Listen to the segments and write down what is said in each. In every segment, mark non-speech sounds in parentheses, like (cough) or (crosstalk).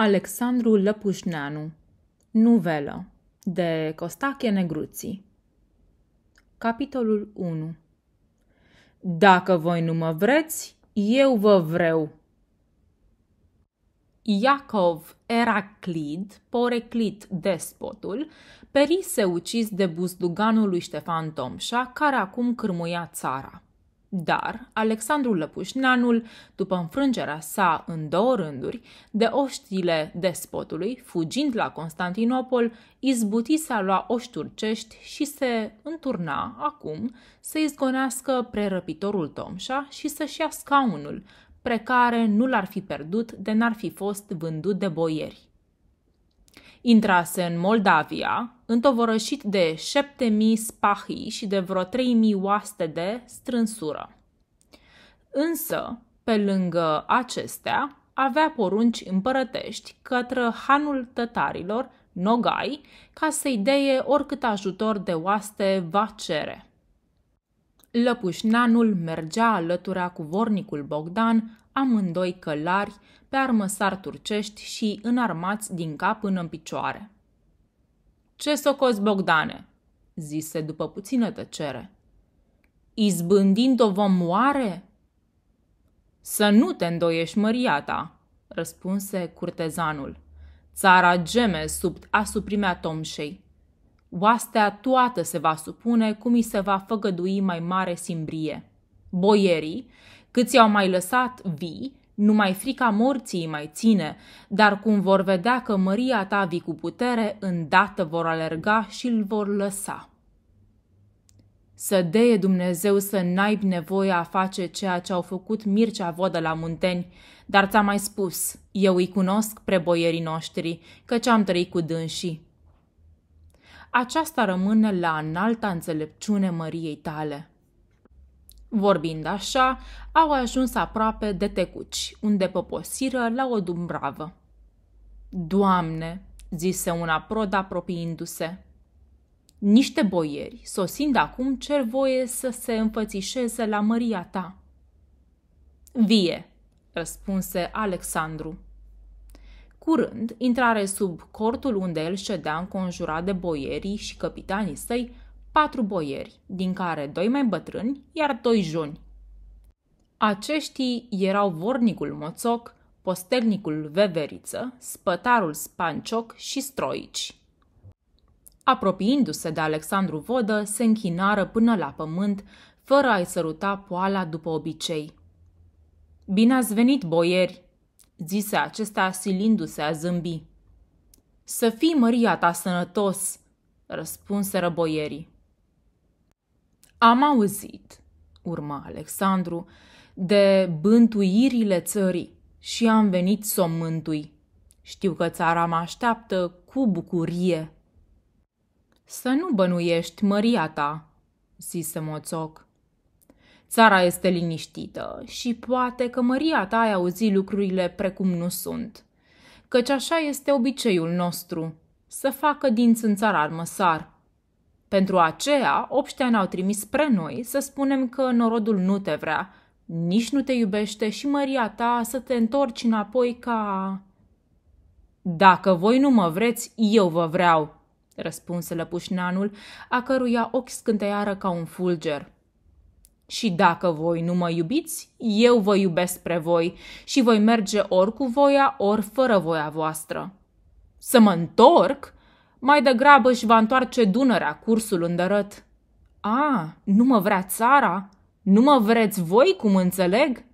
Alexandru Lăpușneanu Nuvelă de Costache Negruții Capitolul 1 Dacă voi nu mă vreți, eu vă vreau. Iacov Eraclid, poreclit despotul, perise ucis de buzduganul lui Ștefan Tomșa, care acum cârmuia țara. Dar Alexandru Lăpușnanul, după înfrângerea sa în două rânduri, de oștile despotului, fugind la Constantinopol, izbuti să lua oști turcești și se înturna, acum, să izgonească prerăpitorul Tomșa și să-și ia scaunul, pe care nu l-ar fi pierdut de n-ar fi fost vândut de boieri. Intrase în Moldavia, întovorășit de 7.000 spahii și de vreo 3.000 oaste de strânsură. Însă, pe lângă acestea, avea porunci împărătești către hanul tătarilor, Nogai, ca să-i deie oricât ajutor de oaste va cere. Lăpușnanul mergea alătura cu vornicul Bogdan, amândoi călari, pe armăsar turcești și înarmați din cap până în picioare. Ce socos, Bogdane?" zise după puțină tăcere. Izbândind-o vom moare?" Să nu te îndoiești, măria ta," răspunse curtezanul. Țara geme sub asuprimea tomșei. Oastea toată se va supune cum îi se va făgădui mai mare simbrie. Boierii, câți i-au mai lăsat vii, numai frica morții îi mai ține, dar cum vor vedea că măria ta vii cu putere, îndată vor alerga și îl vor lăsa. Să deie Dumnezeu să n-ai nevoie a face ceea ce au făcut Mircea Vodă la Munteni, dar ți-a mai spus, eu îi cunosc boierii noștri, căci am trăit cu dânsii aceasta rămâne la înalta înțelepciune măriei tale. Vorbind așa, au ajuns aproape de tecuci, unde poposiră la o dumbravă. Doamne, zise una prod apropiindu-se. Niște boieri, sosind acum, cer voie să se înfățișeze la măria ta. Vie, răspunse Alexandru. Curând, intrare sub cortul unde el ședea înconjurat de boierii și capitanii săi, patru boieri, din care doi mai bătrâni, iar doi juni. Aceștii erau vornicul Moțoc, postelnicul Veveriță, spătarul Spancioc și Stroici. Apropiindu-se de Alexandru Vodă, se închinară până la pământ, fără a-i săruta poala după obicei. Bine ați venit, boieri!" zise acesta silindu-se a zâmbi. Să fii, măria ta, sănătos!" răspunseră boierii. Am auzit, urma Alexandru, de bântuirile țării și am venit să o mântui. Știu că țara mă așteaptă cu bucurie. Să nu bănuiești, măria ta, zise moțoc. Țara este liniștită și poate că măria ta ai auzi lucrurile precum nu sunt. Căci așa este obiceiul nostru, să facă din țara armăsar. Pentru aceea, obștea ne-au trimis spre noi să spunem că norodul nu te vrea, nici nu te iubește și măria ta să te întorci înapoi ca... Dacă voi nu mă vreți, eu vă vreau, răspunse lăpușneanul, a căruia ochi scânteiară ca un fulger. Și dacă voi nu mă iubiți, eu vă iubesc spre voi și voi merge ori cu voia, ori fără voia voastră. Să mă întorc? Mai degrabă își va întoarce Dunărea cursul îndărăt. A, nu mă vrea țara? Nu mă vreți voi, cum înțeleg?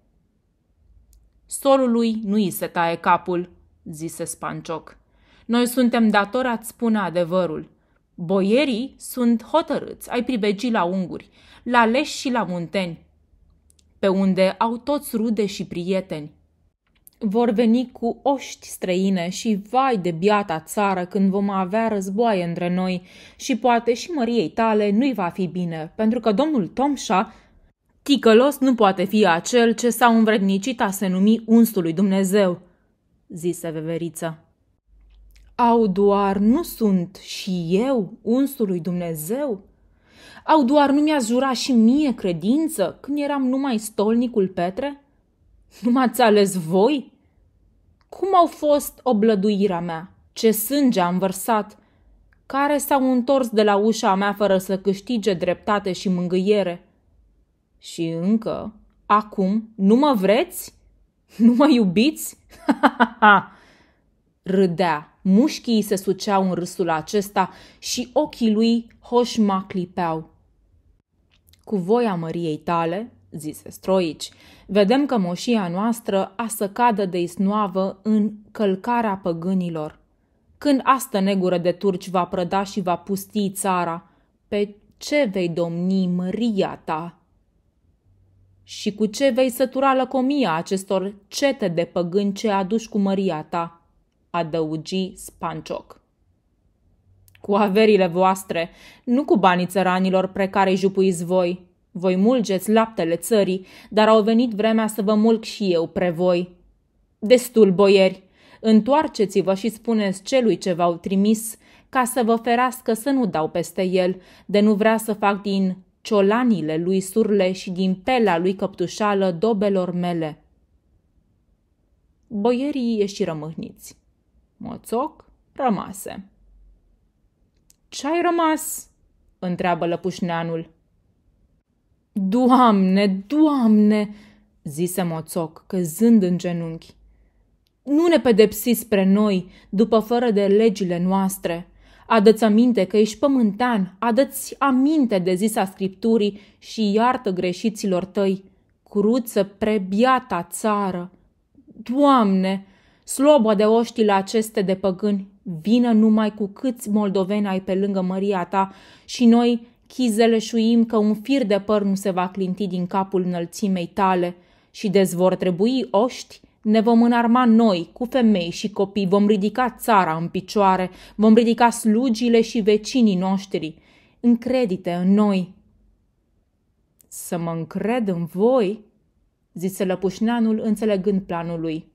Solului nu i se taie capul, zise Spancioc. Noi suntem datori a spune adevărul Boierii sunt hotărâți ai pribegi la unguri, la leși și la munteni, pe unde au toți rude și prieteni. Vor veni cu oști străine și vai de biata țară când vom avea războaie între noi și poate și măriei tale nu-i va fi bine, pentru că domnul Tomșa Ticălos nu poate fi acel ce s-a învrednicit a se numi unsul lui Dumnezeu, zise veveriță. Au doar nu sunt și eu unsul lui Dumnezeu? Au doar nu mi-a jurat și mie credință când eram numai stolnicul Petre? Nu m-ați ales voi? Cum au fost oblăduirea mea? Ce sânge am vărsat? Care s-au întors de la ușa mea fără să câștige dreptate și mângâiere? Și încă, acum, nu mă vreți? Nu mă iubiți? (laughs) Ha, ha, ha! râdea, mușchii se suceau în râsul acesta și ochii lui hoșma clipeau. Cu voia Măriei tale, zise Stroici, vedem că moșia noastră a să cadă de isnoavă în călcarea păgânilor. Când asta negură de turci va prăda și va pusti țara, pe ce vei domni măria ta? Și cu ce vei sătura lăcomia acestor cete de păgâni ce aduci cu măria ta? adăugi Spancioc. Cu averile voastre, nu cu banii țăranilor pe care îi jupuiți voi. Voi mulgeți laptele țării, dar au venit vremea să vă mulc și eu pre voi. Destul, boieri! Întoarceți-vă și spuneți celui ce v-au trimis, ca să vă ferească să nu dau peste el, de nu vrea să fac din ciolanile lui surle și din pela lui căptușală dobelor mele. Boierii ieși rămâhniți. Moțoc rămase. Ce-ai rămas?" întreabă lăpușneanul. Doamne, doamne!" zise Moțoc, căzând în genunchi. Nu ne pedepsi spre noi, după fără de legile noastre. Adă-ți aminte că ești pământan, ți aminte de zisa Scripturii și iartă greșiților tăi, cruță prebiata țară. Doamne, Slobă de oștile aceste de păgâni, vină numai cu câți moldoveni ai pe lângă măria ta și noi șuim că un fir de păr nu se va clinti din capul înălțimei tale și dezvor deci trebui oști ne vom înarma noi, cu femei și copii, vom ridica țara în picioare, vom ridica slugile și vecinii noștri. Încredite în noi! Să mă încred în voi? zise Lăpușneanul înțelegând planul lui.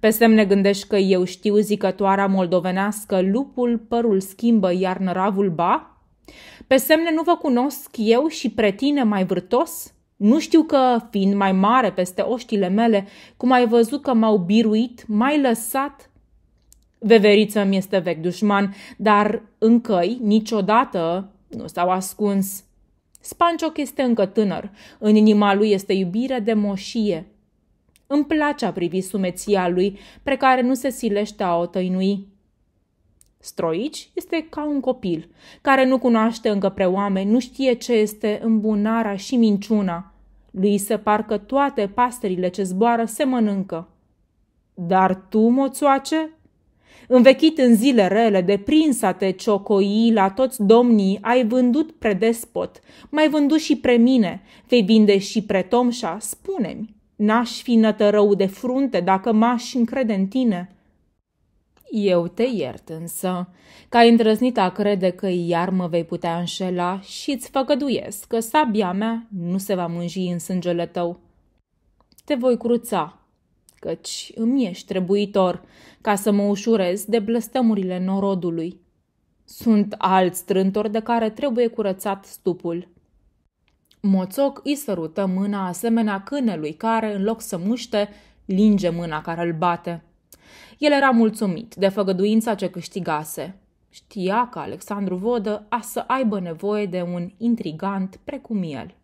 Pe semne ne gândești că eu știu zicătoarea moldovenească lupul părul schimbă iar năravul ba? Pe semne nu vă cunosc eu și pretine mai vârtos? Nu știu că, fiind mai mare peste oștile mele, cum ai văzut că m-au biruit, mai lăsat? Veveriță mi este vechi dușman, dar încăi niciodată nu s-au ascuns. Spancioc este încă tânăr, în inima lui este iubire de moșie, îmi place a privi sumeția lui, pe care nu se silește a o tăinui. Stroici este ca un copil, care nu cunoaște încă pre oameni, nu știe ce este îmbunarea și minciuna. Lui se parcă toate pastările ce zboară se mănâncă. Dar tu, moțoace, învechit în zile rele, deprinsa te ciocoi la toți domnii, ai vândut pre despot, mai vândut și pre mine, vei vinde și pre Tomșa, spune-mi. N-aș fi nătărău de frunte dacă m-aș încrede în tine. Eu te iert însă, că ai îndrăznit a crede că iar mă vei putea înșela și îți făgăduiesc că sabia mea nu se va mânji în sângele tău. Te voi cruța, căci îmi ești trebuitor ca să mă ușurez de blăstămurile norodului. Sunt alți trântori de care trebuie curățat stupul. Moțoc îi sărută mâna asemenea câinelui care, în loc să muște, linge mâna care îl bate. El era mulțumit de făgăduința ce câștigase. Știa că Alexandru Vodă a să aibă nevoie de un intrigant precum el.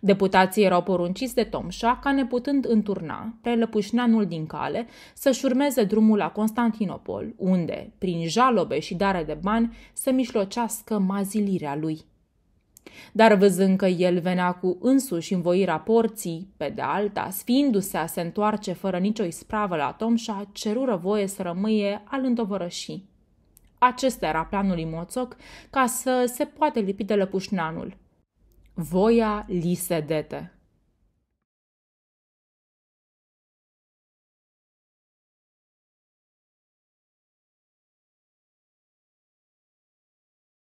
Deputații erau porunciți de Tomșa ca neputând înturna pe lăpușneanul din cale să-și urmeze drumul la Constantinopol, unde, prin jalobe și dare de bani, să mișlocească mazilirea lui. Dar văzând că el venea cu însuși învoirea porții, pe de alta, sfiindu-se a se întoarce fără nicio ispravă la Tomșa, cerură voie să rămâie al întovărășii. Acesta era planul lui Moțoc ca să se poate lipi de lăpușnanul. Voia li se dete.